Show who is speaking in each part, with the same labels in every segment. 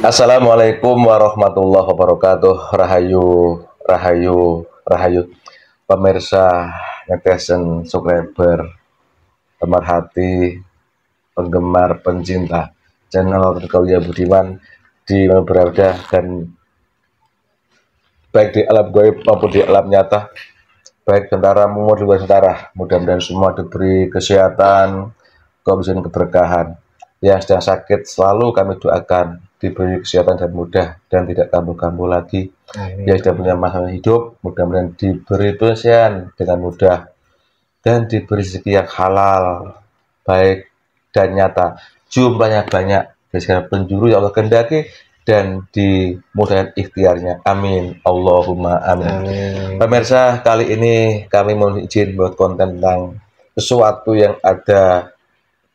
Speaker 1: Assalamualaikum warahmatullahi wabarakatuh. Rahayu, rahayu, rahayu. Pemirsa netizen subscriber, temar hati, penggemar, pencinta channel Terkauya Budiman di mana berada dan baik di alam gaib maupun di alam nyata baik tentara maupun juga tentara mudah-mudahan semua diberi kesehatan kemudian keberkahan yang sedang sakit selalu kami doakan diberi kesehatan dan mudah dan tidak kambuh-kambuh lagi. Amin. Nah, yang sudah punya masalah hidup, mudah-mudahan diberi penyelesaian dengan mudah dan diberi rezeki yang halal, baik dan nyata. Jumlahnya banyak dari segala penjuru yang Allah kendaki dan dimudahkan ikhtiarnya. Amin. Allahumma amin. amin. Pemirsa, kali ini kami mohon izin buat konten tentang sesuatu yang ada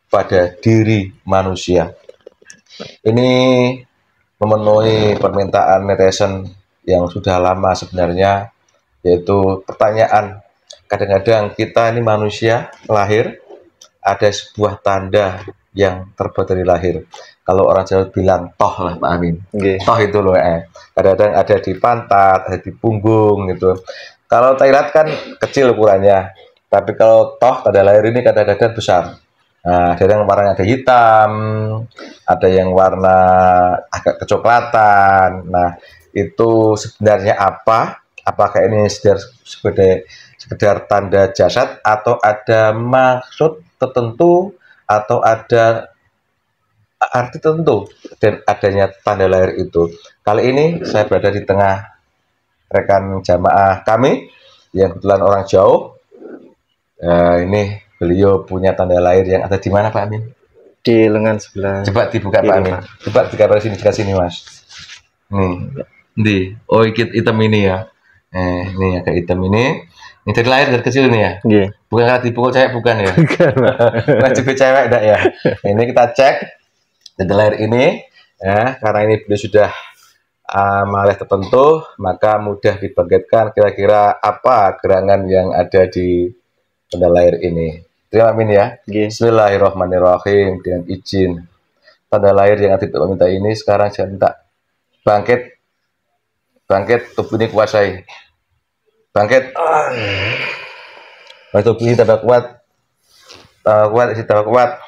Speaker 1: pada diri manusia ini memenuhi permintaan netizen yang sudah lama sebenarnya yaitu pertanyaan kadang-kadang kita ini manusia lahir ada sebuah tanda yang terbuat dari lahir kalau orang Jawa bilang toh lah Pak Amin okay. toh itu loh eh kadang-kadang ada di pantat ada di punggung gitu kalau Thailand kan kecil ukurannya tapi kalau toh pada lahir ini kadang-kadang besar Nah, ada yang warnanya ada hitam, ada yang warna agak kecoklatan. Nah, itu sebenarnya apa? Apakah ini sekedar sekedar, sekedar tanda jasad atau ada maksud tertentu atau ada arti tertentu dan adanya tanda lahir itu. Kali ini saya berada di tengah rekan jamaah kami yang kebetulan orang jauh. Eh, nah, ini beliau punya tanda lahir yang ada di mana Pak Amin? Di lengan sebelah. Coba dibuka Pak Amin. Cepat Coba dikasih sini, dikasih sini Mas. Nih, di. Oh, ikit hitam ini ya. Eh, ini ada item ini. Ini dari lahir dari kecil ini ya. Iya. Bukan karena dipukul cewek bukan ya. Bukan. nah, cewek enggak ya. Ini kita cek dari lahir ini. Ya, karena ini beliau sudah Amal ah, um, tertentu, maka mudah dibangkitkan kira-kira apa gerangan yang ada di pada lahir ini. Terima amin ya. Iya. Bismillahirrahmanirrahim dengan izin pada lahir yang tidak meminta ini sekarang saya minta bangkit bangkit tubuh ini kuasai bangkit ah. tubuh ini tambah kuat tambah kuat isi tambah kuat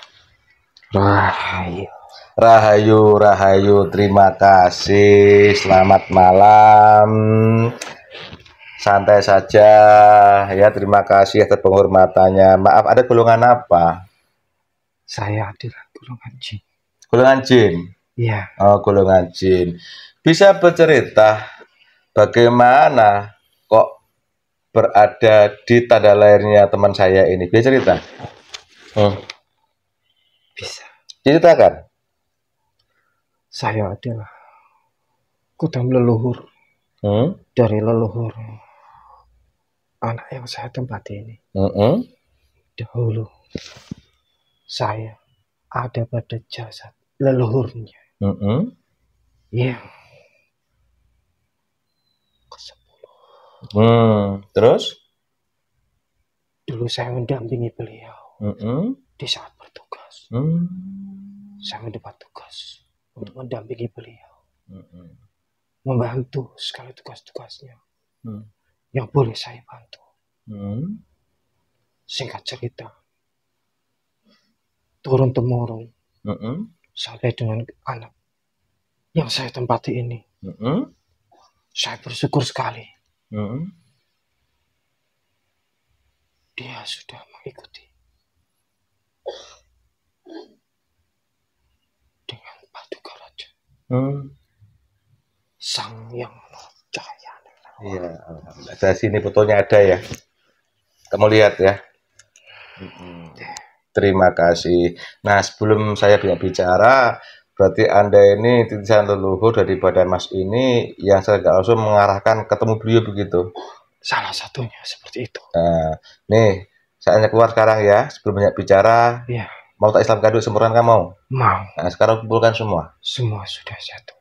Speaker 1: rahayu rahayu rahayu terima kasih selamat malam santai saja ya terima kasih atas penghormatannya maaf ada golongan apa
Speaker 2: saya adalah golongan
Speaker 1: jin golongan jin iya oh golongan jin bisa bercerita bagaimana kok berada di tanda lahirnya teman saya ini bisa cerita hmm. bisa ceritakan
Speaker 2: saya adalah kudam leluhur hmm? dari leluhur anak yang saya tempati ini. Mm -hmm. Dahulu saya ada pada jasad leluhurnya. Mm -hmm. Yang
Speaker 1: ke sepuluh. terus?
Speaker 2: Dulu saya mendampingi beliau mm -hmm. di saat bertugas. Mm. Saya mendapat tugas untuk mendampingi beliau. Mm -hmm. Membantu sekali tugas-tugasnya. Mm yang boleh saya bantu? Hmm. Singkat cerita, turun temurun mm -mm. sampai dengan anak yang saya tempati ini, mm -mm. saya bersyukur sekali. Mm -mm. Dia sudah mengikuti dengan Paduka Raja, mm. sang yang maha
Speaker 1: Iya, alhamdulillah. Saya sini fotonya ada ya. Kamu lihat ya. Terima kasih. Nah, sebelum saya banyak bicara, berarti Anda ini titisan leluhur daripada Mas ini yang saya langsung mengarahkan ketemu beliau begitu. Salah
Speaker 2: satunya seperti itu. Nah,
Speaker 1: nih, saya hanya keluar sekarang ya, sebelum banyak bicara. Iya. Mau tak Islam kado sempurna kamu? Mau. Nah, sekarang kumpulkan semua. Semua sudah satu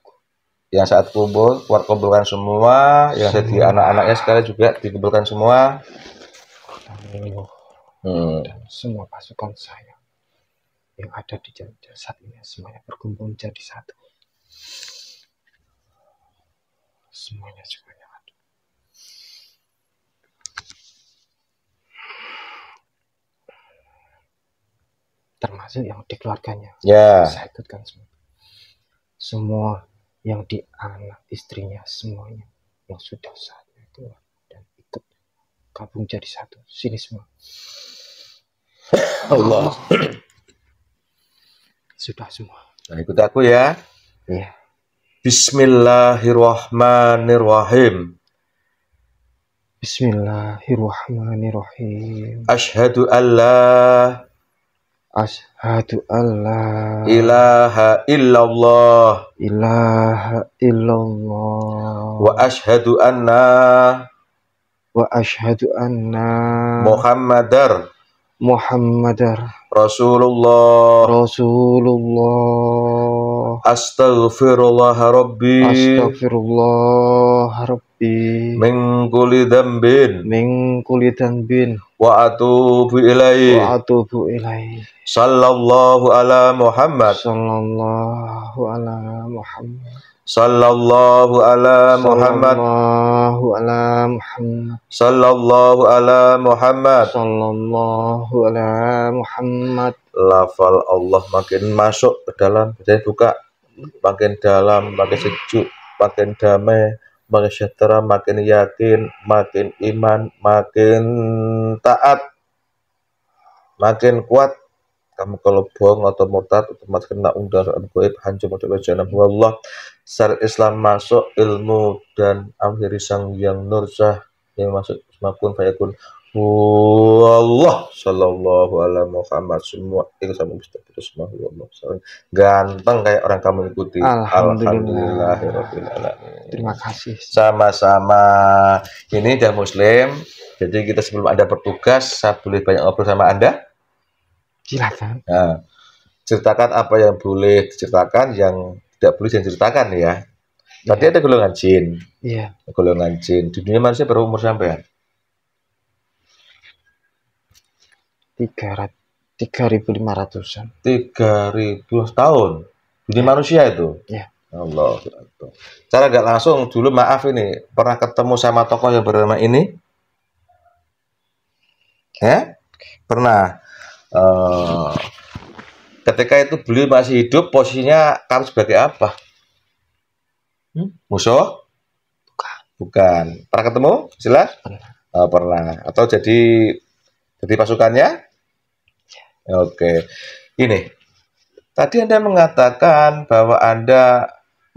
Speaker 1: yang saat kubur keluar kumpulkan semua yang di anak-anaknya sekarang juga dikumpulkan semua hmm. dan semua pasukan saya
Speaker 2: yang ada di jalan saat ini semuanya berkumpul jadi satu semuanya yang ada termasuk yang dikeluarkannya. ya yeah. saya ikutkan semua semua yang di anak istrinya semuanya yang sudah saatnya keluar dan ikut gabung jadi satu sini semua
Speaker 1: Allah
Speaker 2: sudah
Speaker 1: semua nah, ikut aku ya ya Bismillahirrahmanirrahim.
Speaker 2: Bismillahirrahmanirrahim.
Speaker 1: Ashadu an Ashadu Allah ilaha illallah ilaha illallah wa ashadu anna wa ashadu anna Muhammadar
Speaker 2: Muhammadar
Speaker 1: Rasulullah
Speaker 2: Rasulullah
Speaker 1: Astaghfirullah Rabbi
Speaker 2: Astaghfirullah
Speaker 1: min kulli dzambin min kulli dzambin wa atubu ilaihi wa atubu ilaihi sallallahu ala muhammad sallallahu ala muhammad sallallahu ala muhammad sallallahu ala muhammad sallallahu ala muhammad sallallahu ala muhammad lafal Allah makin masuk ke dalam jadi buka makin dalam makin sejuk makin damai makin sejahtera, makin yakin, makin iman, makin taat, makin kuat. Kamu kalau bohong atau murtad otomatis kena undaran goib hancur modal jannah. Ya Allah, syariat Islam masuk ilmu dan akhiri sang yang nursah yang masuk semakun fayakun Allah sallallahu alaihi Muhammad semua itu sama Ustaz terus Allah ganteng kayak orang kamu ikuti Alhamdulillah, Alhamdulillah. terima kasih sama-sama ini dah muslim jadi kita sebelum ada bertugas saya boleh banyak ngobrol sama anda silakan nah, ceritakan apa yang boleh diceritakan yang tidak boleh diceritakan ya Tadi ya. ada golongan jin. Iya. Golongan jin. Di dunia manusia berumur sampai? tiga tiga ribu lima ratusan tiga ribu tahun jadi ya. manusia itu ya. Allah cara gak langsung dulu maaf ini pernah ketemu sama tokoh yang bernama ini ya pernah uh, ketika itu beli masih hidup posisinya kamu sebagai apa hmm? musuh bukan bukan pernah ketemu jelas pernah. Uh, pernah atau jadi jadi pasukannya Oke. Ini tadi Anda mengatakan bahwa Anda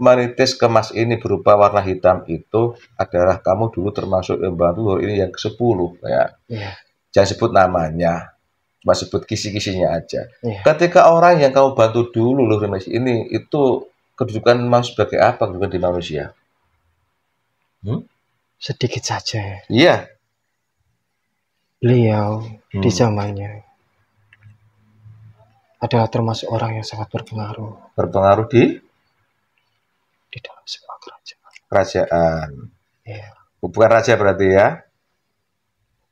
Speaker 1: menitis kemas ini berupa warna hitam itu adalah kamu dulu termasuk yang baru ini yang ke-10 ya. Yeah. Jangan sebut namanya, cuma sebut kisi-kisinya aja. Yeah. Ketika orang yang kamu bantu dulu loh ini itu kedudukan mas sebagai apa kedudukan di manusia?
Speaker 2: Hmm? Sedikit saja. Iya. Yeah. Beliau hmm. di zamannya adalah termasuk orang yang sangat berpengaruh.
Speaker 1: Berpengaruh di? Di dalam sebuah kerajaan. Kerajaan. Ya. Bukan raja berarti ya?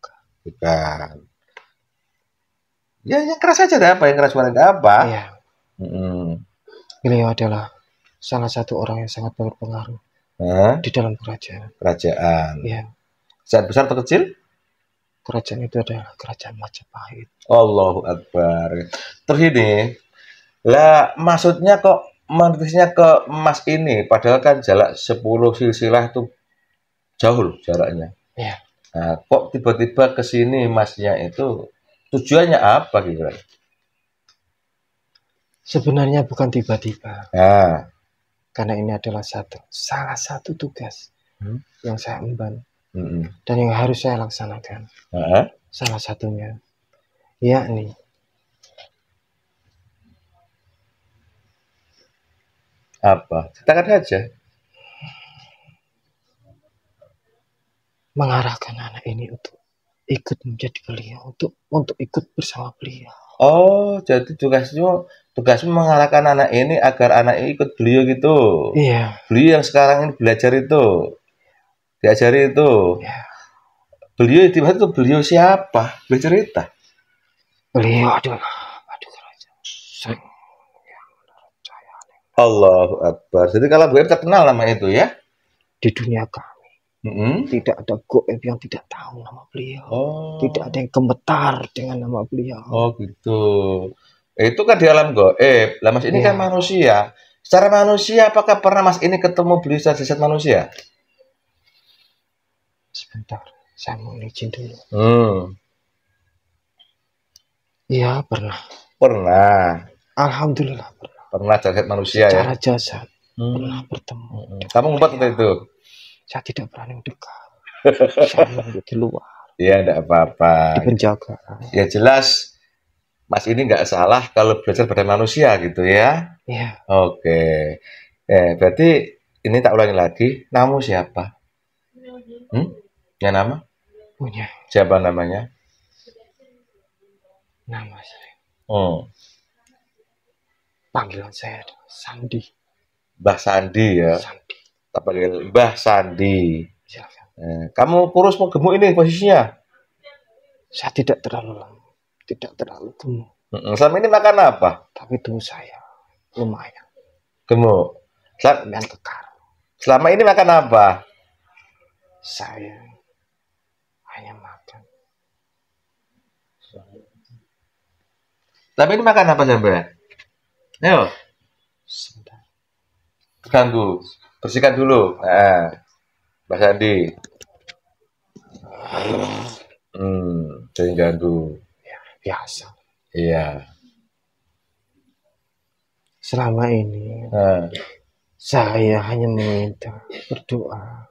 Speaker 1: Bukan. Bukan. Ya, yang keras saja ada apa, yang keras ada apa. Iya. Hmm.
Speaker 2: Beliau adalah salah satu orang yang sangat berpengaruh eh? di dalam kerajaan.
Speaker 1: Kerajaan. Iya. Sangat besar atau kecil? kerajaan itu adalah kerajaan Majapahit. Allahu Akbar. Terus ini, lah maksudnya kok meritisnya ke emas ini, padahal kan jarak 10 silsilah itu jauh loh jaraknya. Iya. Nah, kok tiba-tiba ke sini emasnya itu tujuannya apa kira?
Speaker 2: Sebenarnya bukan tiba-tiba.
Speaker 1: Ya. Karena ini adalah satu
Speaker 2: salah satu tugas
Speaker 1: hmm? yang saya
Speaker 2: emban -hmm. Dan yang harus saya laksanakan uh-huh. salah satunya
Speaker 1: yakni apa? kita Katakan saja.
Speaker 2: Mengarahkan anak ini untuk ikut menjadi beliau, untuk untuk ikut bersama
Speaker 1: beliau. Oh, jadi tugasnya tugasmu mengarahkan anak ini agar anak ini ikut beliau gitu. Iya. Beliau yang sekarang ini belajar itu diajari itu ya. beliau tiba itu beliau siapa beliau cerita beliau aduh aduh ya, saya Allah Akbar. Jadi kalau goib terkenal nama itu ya? Di dunia kami. Mm
Speaker 2: -hmm. Tidak ada goib yang tidak tahu nama beliau. Oh. Tidak ada yang gemetar dengan nama
Speaker 1: beliau. Oh gitu. Eh, itu kan di alam goib. Lah mas ini yeah. kan ya. manusia. Secara manusia apakah pernah mas ini ketemu beliau secara manusia?
Speaker 2: sebentar saya mau izin dulu
Speaker 1: hmm. iya pernah pernah alhamdulillah pernah pernah jasad manusia secara
Speaker 2: ya jasad hmm. pernah bertemu
Speaker 1: hmm. kamu ngumpet waktu itu saya tidak berani
Speaker 2: dekat saya di
Speaker 1: luar Iya, tidak apa-apa. Di penjaga. Ya jelas, Mas ini nggak salah kalau belajar pada manusia gitu ya. Iya. Oke. eh berarti ini tak ulangi lagi. Namu siapa? Hmm? Punya nama? Punya. Siapa namanya?
Speaker 2: Nama saya. hmm. Panggilan saya
Speaker 1: Sandi. Mbah Sandi ya. Sandi. Tak panggil Mbah Sandi. Eh, kamu kurus mau gemuk ini posisinya? Saya tidak terlalu tidak terlalu gemuk. Selama ini makan apa? Tapi tubuh saya lumayan. Gemuk. Sel Selama ini makan apa? Saya ayam makan tapi ini makan apa sampean ayo sebentar ganggu bersihkan dulu ah. Mas Andi hmm jangan ganggu
Speaker 2: ya, biasa iya selama ini ah. saya hanya meminta berdoa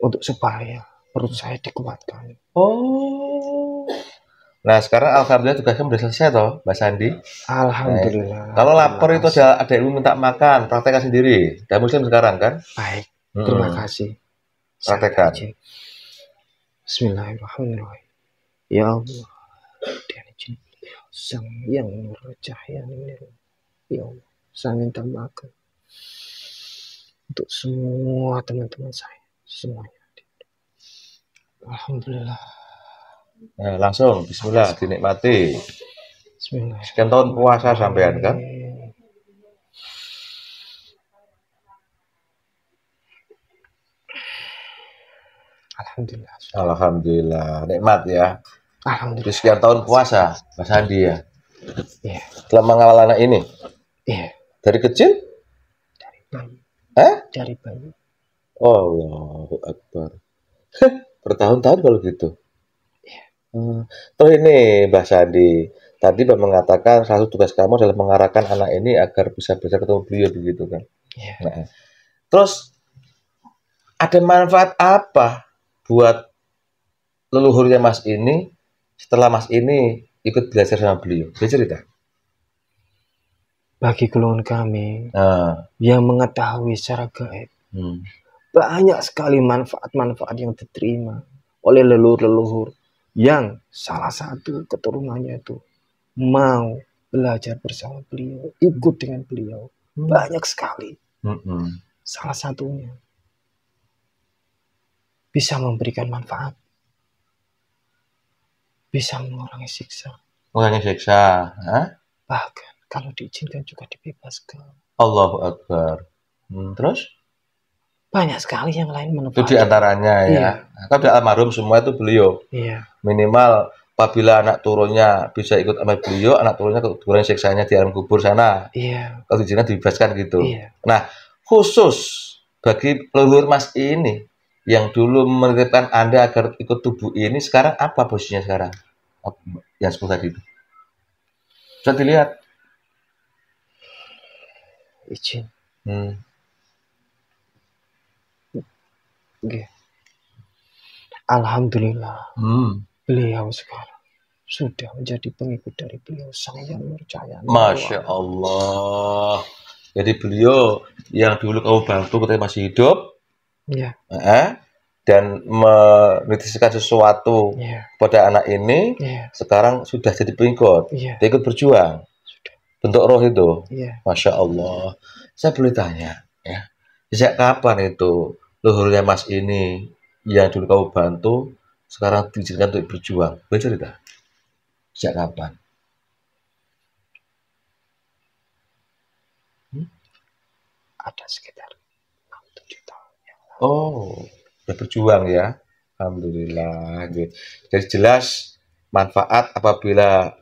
Speaker 2: untuk supaya perut saya dikuatkan. Oh.
Speaker 1: Nah sekarang alhamdulillah tugasnya sudah selesai toh, Mbak Sandi.
Speaker 2: Alhamdulillah.
Speaker 1: Nah, kalau lapor itu ada ada ilmu minta makan, praktekkan sendiri. Dan muslim sekarang kan? Baik. Terima hmm. kasih. Praktekkan.
Speaker 2: Bismillahirrahmanirrahim. Ya Allah. Dan izin sang yang nur cahaya Ya Allah. Saya minta makan untuk semua teman-teman saya semuanya. Alhamdulillah.
Speaker 1: Nah, langsung bismillah dinikmati. Bismillah. Sekian tahun puasa sampean kan? Alhamdulillah. Alhamdulillah, nikmat ya. Alhamdulillah. sekian tahun puasa, Mas Andi ya. Iya. Telah mengawal anak ini. Iya. Dari kecil? Dari bayi. Eh? Dari bayi. Oh, Allahu Akbar bertahun-tahun kalau gitu. Yeah. Hmm. Terus ini Mbak Sandi, tadi Mbak mengatakan salah satu tugas kamu adalah mengarahkan anak ini agar bisa bisa ketemu beliau begitu kan. Yeah. Nah, terus ada manfaat apa buat leluhurnya Mas ini setelah Mas ini ikut belajar sama beliau? Bisa cerita?
Speaker 2: Bagi keluhan kami nah. yang mengetahui secara gaib, hmm banyak sekali manfaat-manfaat yang diterima oleh leluhur-leluhur yang salah satu keturunannya itu mau belajar bersama beliau, ikut dengan beliau. Hmm. Banyak sekali. Hmm. Salah satunya bisa memberikan manfaat. Bisa mengurangi
Speaker 1: siksa. Mengurangi siksa.
Speaker 2: Bahkan kalau diizinkan juga dibebaskan.
Speaker 1: Allah Akbar. Hmm, terus?
Speaker 2: banyak sekali yang lain manfaat. Itu
Speaker 1: diantaranya ya. Iya. di almarhum semua itu beliau. Iya. Minimal apabila anak turunnya bisa ikut sama beliau, anak turunnya kebetulan seksanya di alam kubur sana. Iya. Kalau izinnya dibebaskan gitu. Iya. Nah, khusus bagi leluhur mas ini yang dulu menitipkan Anda agar ikut tubuh ini, sekarang apa posisinya sekarang? Yang sebut tadi itu. Bisa dilihat. Izin. Hmm
Speaker 2: Okay. Alhamdulillah. Hmm. Beliau sekarang sudah menjadi pengikut dari beliau saya percaya.
Speaker 1: Masya Allah. Jadi beliau yang dulu kamu bantu ketika masih hidup, ya. eh, dan menitiskan sesuatu ya. kepada anak ini, ya. sekarang sudah jadi pengikut, ya. ikut berjuang. Bentuk roh itu, ya. masya Allah. Saya boleh tanya, ya, sejak kapan itu luhurnya mas ini yang dulu kamu bantu sekarang diizinkan untuk berjuang bercerita sejak kapan
Speaker 2: hmm? ada sekitar
Speaker 1: 6-7 tahun yang oh udah berjuang ya alhamdulillah gitu. jadi jelas manfaat apabila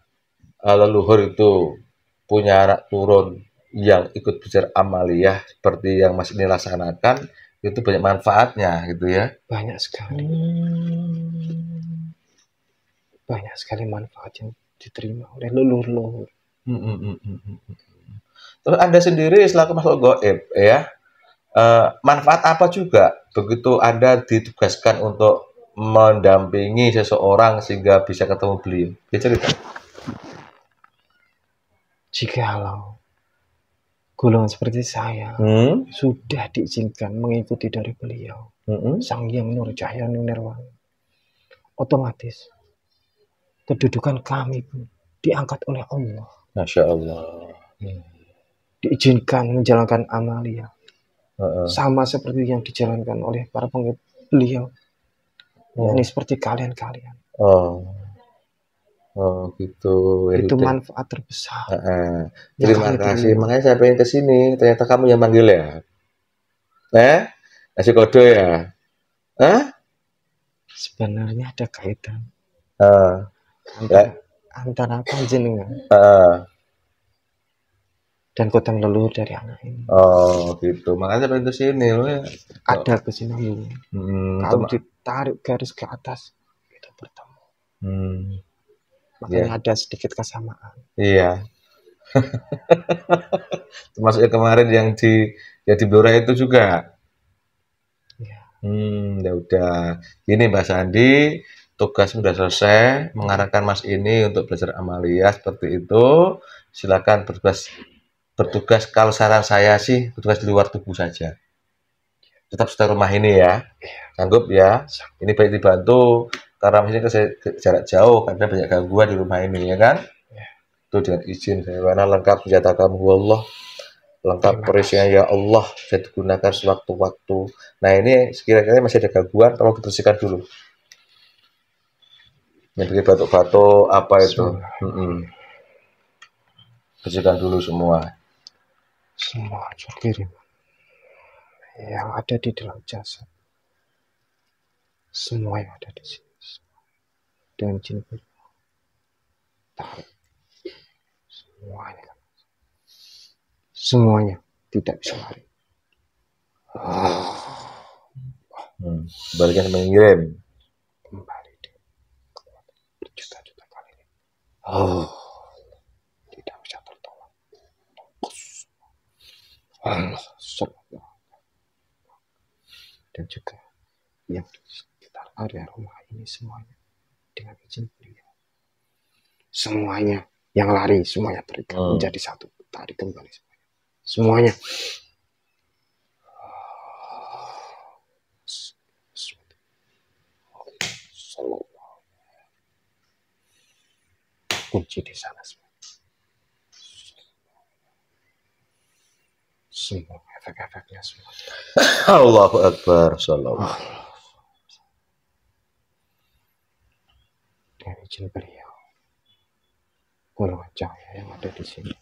Speaker 1: eh, leluhur itu punya anak turun yang ikut belajar amaliyah seperti yang Mas ini laksanakan itu banyak manfaatnya gitu ya
Speaker 2: banyak sekali hmm. banyak sekali manfaat yang diterima oleh leluhur-leluhur hmm, hmm, hmm,
Speaker 1: terus anda sendiri selaku masuk goib ya uh, manfaat apa juga begitu anda ditugaskan untuk mendampingi seseorang sehingga bisa ketemu beliau dia cerita jikalau
Speaker 2: golongan seperti saya hmm? sudah diizinkan mengikuti dari beliau hmm? sang yang nur cahaya nirwana otomatis kedudukan kami pun diangkat oleh Allah masya Allah hmm. diizinkan menjalankan amalia uh -uh. sama seperti yang dijalankan oleh para pengikut beliau oh. seperti kalian-kalian
Speaker 1: oh. Oh gitu. Itu manfaat terbesar. Uh -uh. Terima ya, kasih. Itu. Makanya saya pengen ke sini. Ternyata kamu yang manggil ya. Eh? Kasih kode ya. Hah?
Speaker 2: Sebenarnya ada kaitan. Uh, antara, ya. antara jenengan? Uh. Dan kutang leluhur dari anak
Speaker 1: ini. Oh gitu. Makanya saya pengen ke sini. Ada
Speaker 2: ke sini Hmm, Kamu
Speaker 1: ditarik garis ke atas, kita
Speaker 2: bertemu. Hmm makanya yeah. ada sedikit kesamaan.
Speaker 1: Iya. Termasuk kemarin yang di ya di Blora itu juga. Yeah. Hmm, ya udah. Ini Mbak Sandi, tugas sudah selesai, mengarahkan Mas ini untuk belajar amalia seperti itu. Silakan bertugas bertugas kalau saran saya sih bertugas di luar tubuh saja. Tetap setelah rumah ini ya. Iya. Sanggup ya. Ini baik dibantu karena misalnya saya jarak jauh karena banyak gangguan di rumah ini ya kan ya. itu dengan izin karena lengkap senjata kamu ya Allah lengkap perisnya ya Allah saya digunakan sewaktu-waktu nah ini sekiranya masih ada gangguan tolong dibersihkan dulu memiliki batuk-batuk apa itu bersihkan dulu semua semua kirim
Speaker 2: yang ada di dalam jasad semua yang ada di sini dengan jin tarik semuanya semuanya tidak bisa lari ah. hmm,
Speaker 1: balikan mengirim kembali berjuta-juta kali ini oh. tidak bisa tertolak
Speaker 2: Allah Allah dan juga yang di sekitar area rumah ini semuanya dengan izin beliau. Semuanya yang lari, semuanya terikat hmm. menjadi satu. Tarik kembali semuanya. Semuanya. Kunci di sana semua. Semua efek-efeknya semua.
Speaker 1: Allahu Akbar. Oh. dengan izin beliau
Speaker 2: golongan cahaya yang ada di sini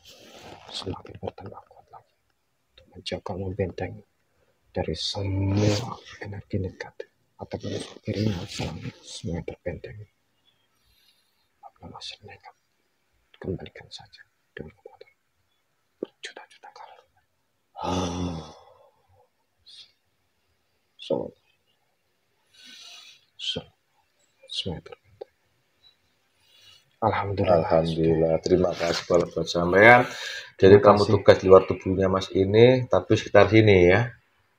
Speaker 2: semakin bertambah kuat lagi untuk menjaga membentengi dari semua energi negatif atau menusuk selama semuanya terbentengi Apa masih nekat kembalikan saja dengan kekuatan berjuta-juta kali ah. so
Speaker 1: so semuanya Alhamdulillah. Alhamdulillah. Terima kasih kalau buat sampean. Jadi Terima kamu tugas di luar tubuhnya Mas ini, tapi sekitar sini ya.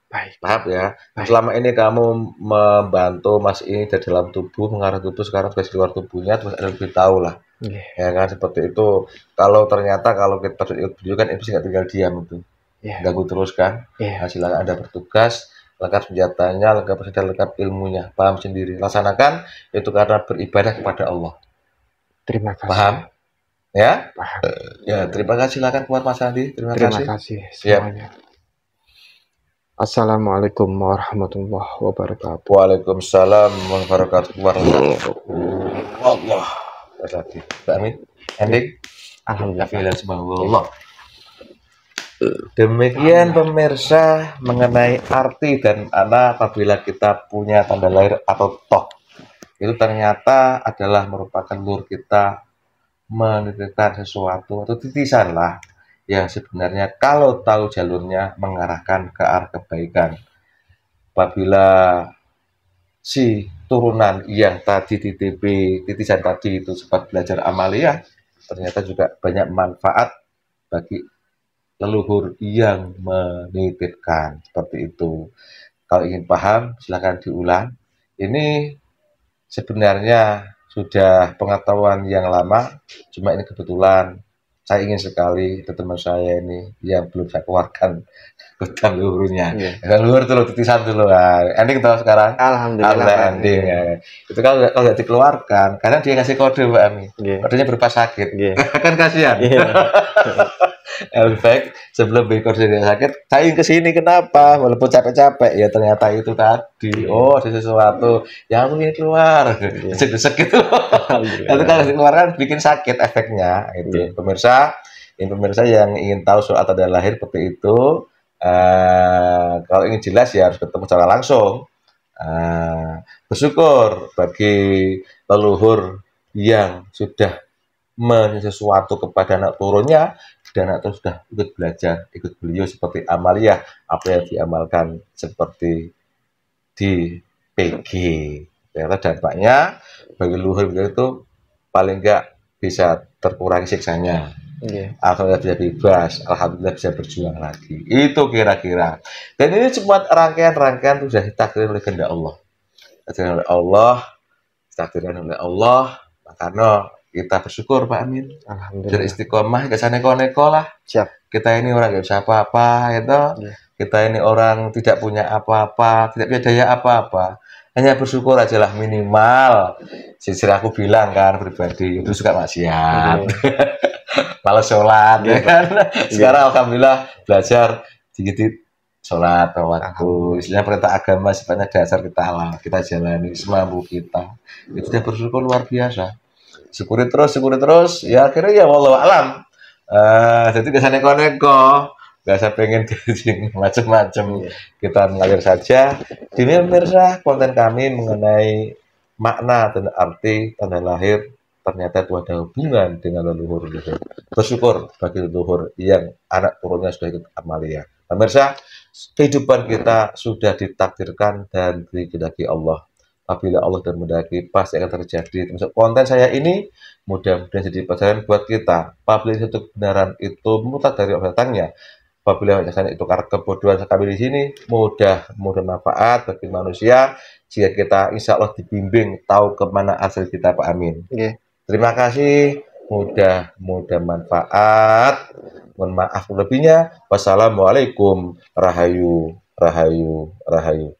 Speaker 1: Baik. Paham ya? Baik. Selama ini kamu membantu Mas ini dari dalam tubuh, mengarah tubuh, sekarang tugas di luar tubuhnya, terus ada lebih tahu lah. Yeah. Ya kan seperti itu. Kalau ternyata kalau kita ikut kan itu nggak tinggal diam itu. Yeah. Ganggu terus kan. Yeah. Nah, ada bertugas lengkap senjatanya, lengkap senjata, lengkap ilmunya, paham sendiri. Laksanakan itu karena beribadah kepada Allah. Terima kasih. Paham? Ya? Paham. Eh, ya, terima kasih. Silakan keluar Mas Andi. Terima, terima kasih. kasih semuanya. Yep.
Speaker 2: Assalamualaikum warahmatullahi wabarakatuh.
Speaker 1: Waalaikumsalam warahmatullahi wabarakatuh. Allah. Terima Amin. Ending. Alhamdulillah. Demikian pemirsa mengenai arti dan anak apabila kita punya tanda lahir atau toh itu ternyata adalah merupakan lur kita menitipkan sesuatu atau titisan lah yang sebenarnya kalau tahu jalurnya mengarahkan ke arah kebaikan. Apabila si turunan yang tadi di TV titisan tadi itu sempat belajar amalia, ternyata juga banyak manfaat bagi leluhur yang menitipkan seperti itu. Kalau ingin paham, silahkan diulang. Ini sebenarnya sudah pengetahuan yang lama, cuma ini kebetulan saya ingin sekali itu teman saya ini yang belum saya keluarkan hutang luhurnya yeah. hutang luhur tuh titisan tuh ah. loh ending tahu sekarang alhamdulillah, ending ya. itu kalau kalau nggak dikeluarkan kadang dia ngasih kode mbak Ami yeah. kodenya berupa sakit yeah. kan kasihan yeah. sebelum beli sebelum Beko sakit, saya ingin kesini kenapa? Walaupun capek-capek, ya ternyata itu tadi. Iya. Oh, ada sesuatu. yang ingin keluar. sakit-sakit iya. gitu. Tapi kalau dikeluarkan bikin sakit efeknya itu. Yeah. Pemirsa, ini pemirsa yang ingin tahu soal tanda lahir seperti itu, uh, kalau ingin jelas ya harus ketemu secara langsung. Uh, bersyukur bagi leluhur yang sudah menyesuaikan sesuatu kepada anak turunnya dan anak turun sudah ikut belajar ikut beliau seperti Amalia apa yang diamalkan seperti di PG ternyata dampaknya bagi luhur itu paling enggak bisa terkurangi siksanya yeah. Alhamdulillah bisa bebas, Alhamdulillah bisa berjuang lagi. Itu kira-kira. Dan ini cuma rangkaian-rangkaian sudah ditakdirkan oleh kehendak Allah. Ditakdirkan oleh Allah, ditakdirkan oleh Allah, no kita bersyukur Pak Amin. Alhamdulillah. Jadi istiqomah, gak sana neko lah. Siap. Kita ini orang gak bisa apa-apa, gitu. Yeah. Kita ini orang tidak punya apa-apa, tidak punya daya apa-apa hanya bersyukur aja lah minimal sisir aku bilang kan pribadi itu suka maksiat iya. malah sholat ya iya. kan iya. sekarang alhamdulillah belajar sedikit sholat waktu istilahnya perintah agama sifatnya dasar kita alam kita jalani semampu kita itu dia bersyukur luar biasa syukuri terus syukuri terus ya akhirnya ya wallahualam alam eh, jadi kesannya neko-neko nggak saya pengen gaji macam-macam yeah. kita mengalir saja ini pemirsa konten kami mengenai makna dan arti tanda lahir ternyata itu ada hubungan dengan leluhur gitu. bersyukur bagi leluhur yang anak turunnya sudah ikut amalia pemirsa kehidupan kita sudah ditakdirkan dan dikehendaki Allah apabila Allah dan mendaki pasti akan terjadi termasuk konten saya ini mudah-mudahan jadi pelajaran buat kita apabila satu kebenaran itu mutlak dari datangnya Apabila jasa itu karena kebodohan sekali di sini, mudah mudah manfaat bagi manusia jika kita insya Allah dibimbing tahu kemana asal kita Pak Amin. Yeah. Terima kasih, mudah mudah manfaat. Mohon maaf lebihnya. Wassalamualaikum, rahayu, rahayu, rahayu.